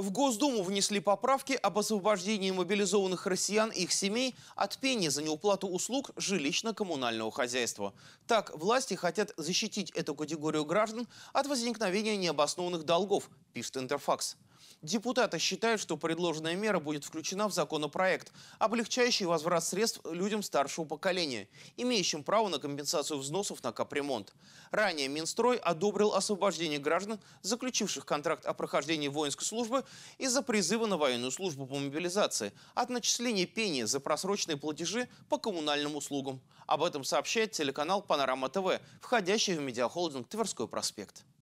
В Госдуму внесли поправки об освобождении мобилизованных россиян и их семей от пени за неуплату услуг жилищно-коммунального хозяйства. Так, власти хотят защитить эту категорию граждан от возникновения необоснованных долгов, пишет Интерфакс. Депутаты считают, что предложенная мера будет включена в законопроект, облегчающий возврат средств людям старшего поколения, имеющим право на компенсацию взносов на капремонт. Ранее Минстрой одобрил освобождение граждан, заключивших контракт о прохождении воинской службы из-за призыва на военную службу по мобилизации, от начисления пени за просроченные платежи по коммунальным услугам. Об этом сообщает телеканал «Панорама ТВ», входящий в медиахолдинг «Тверской проспект».